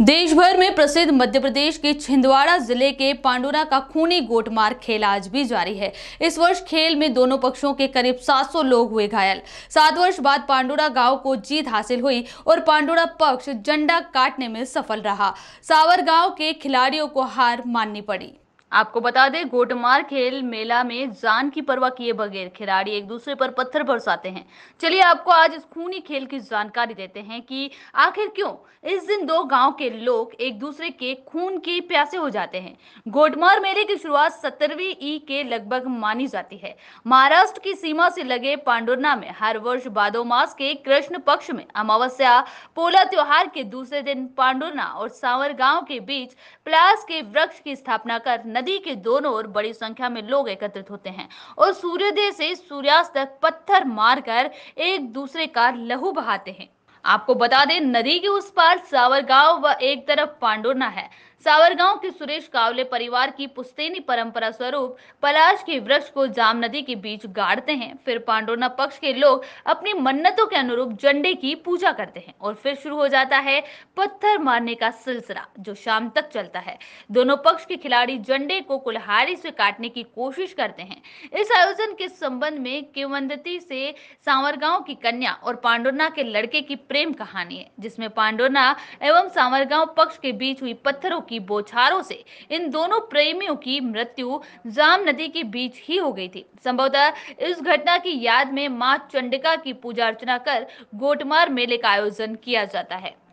देश भर में प्रसिद्ध मध्य प्रदेश के छिंदवाड़ा जिले के पांडुरा का खूनी गोटमार खेल आज भी जारी है इस वर्ष खेल में दोनों पक्षों के करीब 700 लोग हुए घायल सात वर्ष बाद पांडुरा गांव को जीत हासिल हुई और पांडुरा पक्ष झंडा काटने में सफल रहा सावर गांव के खिलाड़ियों को हार माननी पड़ी आपको बता दें गोटमार खेल मेला में जान की परवाह किए बगैर खिलाड़ी एक दूसरे पर पत्थर बरसाते हैं चलिए आपको आज इस खूनी खेल की जानकारी देते हैं कि आखिर क्यों इस दिन दो गांव के लोग एक दूसरे के खून के प्यासे हो जाते हैं गोटमार मेले की शुरुआत सत्तरवीं ई के लगभग मानी जाती है महाराष्ट्र की सीमा से लगे पांडुरना में हर वर्ष बादो मास के कृष्ण पक्ष में अमावस्या पोला त्योहार के दूसरे दिन पांडुरना और सावर गांव के बीच प्लास के वृक्ष की स्थापना कर नदी नदी के दोनों ओर बड़ी संख्या में लोग एकत्रित होते हैं और सूर्योदय से सूर्यास्त तक पत्थर मारकर एक दूसरे का लहू बहाते हैं आपको बता दें नदी के उस पार सावरगांव व एक तरफ पांडुना है सावरगांव के सुरेश कावले परिवार की पुस्तैनी परंपरा स्वरूप पलाश के वृक्ष को जाम नदी के बीच गाड़ते हैं फिर पांडोना पक्ष के लोग अपनी मन्नतों के अनुरूप झंडे की पूजा करते हैं और फिर शुरू हो जाता है पत्थर मारने का सिलसिला जो शाम तक चलता है दोनों पक्ष के खिलाड़ी झंडे को कुल्हाड़ी से काटने की कोशिश करते हैं इस आयोजन के संबंध में किवंदती से सावरगांव की कन्या और पांडोना के लड़के की प्रेम कहानी है जिसमें पांडोना एवं सावरगांव पक्ष के बीच हुई पत्थरों की बोछारों से इन दोनों प्रेमियों की मृत्यु जाम नदी के बीच ही हो गई थी संभवतः इस घटना की याद में मां चंडिका की पूजा अर्चना कर गोटमार मेले का आयोजन किया जाता है